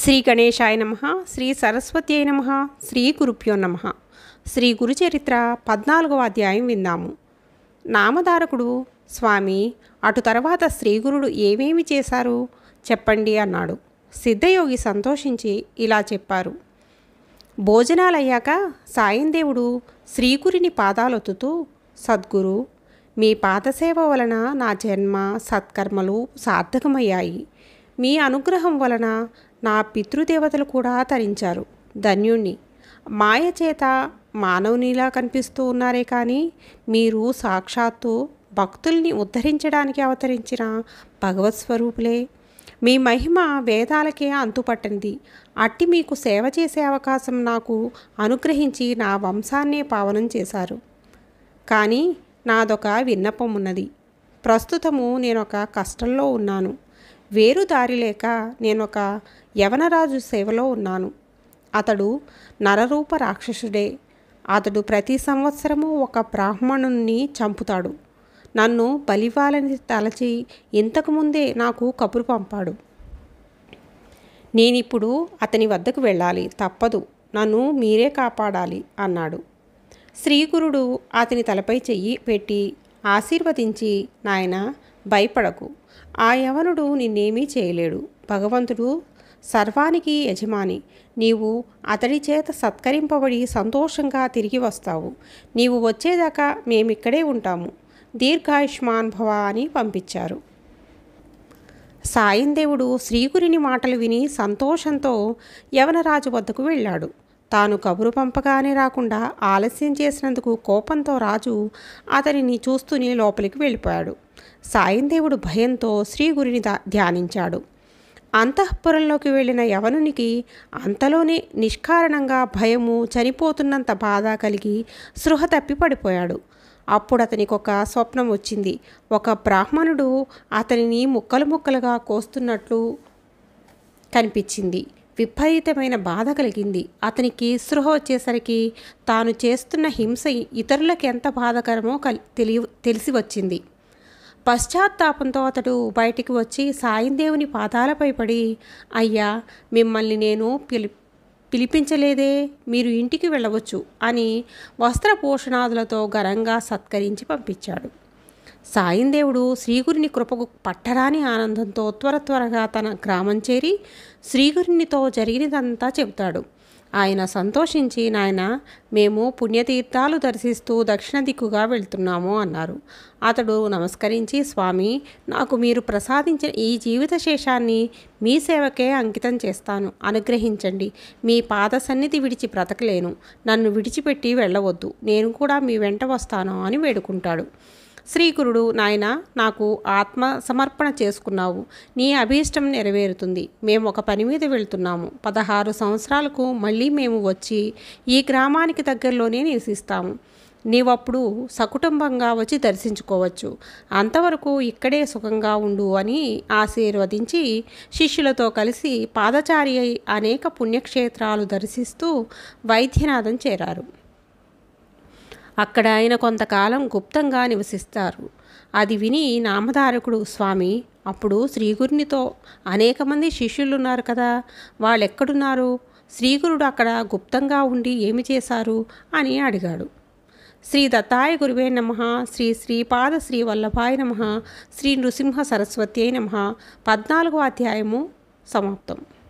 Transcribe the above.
శ్రీ గణేశాయ నమ శ్రీ సరస్వతి అయి నమ శ్రీ గురుభ్యో నమ శ్రీ గురుచరిత్ర పద్నాలుగవ అధ్యాయం విందాము నామధారకుడు స్వామి అటు తర్వాత శ్రీగురుడు ఏమేమి చేశారు చెప్పండి అన్నాడు సిద్ధయోగి సంతోషించి ఇలా చెప్పారు భోజనాలయ్యాక సాయందేవుడు శ్రీగురిని పాదాలొత్తుతూ సద్గురు మీ పాదసేవ వలన నా జన్మ సత్కర్మలు సార్థకమయ్యాయి మీ అనుగ్రహం వలన నా పితృదేవతలు కూడా తరించారు ధన్యుణ్ణి మాయ చేత మానవునిలా కనిపిస్తూ ఉన్నారే కానీ మీరు సాక్షాత్తు భక్తుల్ని ఉద్ధరించడానికి అవతరించిన భగవత్ స్వరూపులే మీ మహిమ వేదాలకే అంతుపట్టింది అట్టి మీకు సేవ చేసే అవకాశం నాకు అనుగ్రహించి నా వంశాన్నే పావనం చేశారు కానీ నాదొక విన్నపం ఉన్నది ప్రస్తుతము నేనొక కష్టంలో ఉన్నాను వేరు దారి లేక నేనొక యవనరాజు సేవలో ఉన్నాను అతడు నరరూప రాక్షసుడే అతడు ప్రతి సంవత్సరము ఒక బ్రాహ్మణుణ్ణి చంపుతాడు నన్ను బలివ్వాలని తలచి ఇంతకుముందే నాకు కబురు పంపాడు నేనిప్పుడు అతని వద్దకు వెళ్ళాలి తప్పదు నన్ను మీరే కాపాడాలి అన్నాడు శ్రీగురుడు అతని తలపై చెయ్యి పెట్టి ఆశీర్వదించి నాయన భయపడకు ఆ యవనుడు నిన్నేమీ చేయలేడు భగవంతుడు సర్వానికి యజమాని నీవు అతడి చేత సత్కరింపబడి సంతోషంగా తిరిగి వస్తావు నీవు వచ్చేదాకా మేమిక్కడే ఉంటాము దీర్ఘాయుష్మాన్ భవ అని పంపించారు సాయందేవుడు శ్రీగురిని మాటలు విని సంతోషంతో యవనరాజు వద్దకు వెళ్ళాడు తాను కబురు పంపగానే రాకుండా ఆలస్యం చేసినందుకు కోపంతో రాజు అతనిని చూస్తూనే లోపలికి వెళ్ళిపోయాడు సాయందేవుడు భయంతో శ్రీగురిని ధ్యానించాడు అంతఃపురంలోకి వెళ్ళిన యవనునికి అంతలోనే నిష్కారణంగా భయము చనిపోతున్నంత బాధ కలిగి సృహ తప్పి పడిపోయాడు అప్పుడు అతనికి ఒక స్వప్నం వచ్చింది ఒక బ్రాహ్మణుడు అతనిని ముక్కలు ముక్కలుగా కోస్తున్నట్లు కనిపించింది విపరీతమైన బాధ కలిగింది అతనికి సృహ వచ్చేసరికి తాను చేస్తున్న హింస ఇతరులకు ఎంత బాధకరమో తెలియ తెలిసి వచ్చింది పశ్చాత్తాపంతో అతడు బయటికి వచ్చి సాయిందేవుని పాదాలపై పడి అయ్యా మిమ్మల్ని నేను పిలి పిలిపించలేదే మీరు ఇంటికి వెళ్ళవచ్చు అని వస్త్ర పోషణాదులతో ఘనంగా సత్కరించి పంపించాడు సాయిందేవుడు శ్రీగురిని కృపకు పట్టరాని ఆనందంతో త్వర త్వరగా తన గ్రామం చేరి శ్రీగురినితో జరిగినదంతా చెబుతాడు ఆయన సంతోషించి నాయన మేము పుణ్యతీర్థాలు దర్శిస్తూ దక్షిణ దిక్కుగా వెళ్తున్నాము అన్నారు అతడు నమస్కరించి స్వామి నాకు మీరు ప్రసాదించిన ఈ జీవిత శేషాన్ని మీ సేవకే అంకితం చేస్తాను అనుగ్రహించండి మీ పాద సన్నిధి విడిచి బ్రతకలేను నన్ను విడిచిపెట్టి వెళ్ళవద్దు నేను కూడా మీ వెంట వస్తాను అని వేడుకుంటాడు శ్రీకురుడు నాయన నాకు ఆత్మ సమర్పణ చేసుకున్నావు నీ అభీష్టం నెరవేరుతుంది మేము ఒక పని మీద వెళ్తున్నాము పదహారు సంవత్సరాలకు మళ్ళీ మేము వచ్చి ఈ గ్రామానికి దగ్గరలోనే నివసిస్తాము నీవప్పుడు సకుటుంబంగా వచ్చి దర్శించుకోవచ్చు అంతవరకు ఇక్కడే సుఖంగా ఉండు అని ఆశీర్వదించి శిష్యులతో కలిసి పాదచారి అనేక పుణ్యక్షేత్రాలు దర్శిస్తూ వైద్యనాథం చేరారు అక్కడ ఆయన కొంతకాలం గుప్తంగా నివసిస్తారు అది విని నామధారకుడు స్వామి అప్పుడు శ్రీగురినితో అనేక మంది శిష్యులున్నారు కదా వాళ్ళెక్కడున్నారు శ్రీగురుడు అక్కడ గుప్తంగా ఉండి ఏమి చేశారు అని అడిగాడు శ్రీ దత్తాయ గురువే నమ శ్రీ శ్రీపాద శ్రీ వల్లభాయ నమ శ్రీ నృసింహ సరస్వతి నమ పద్నాలుగో అధ్యాయము సమాప్తం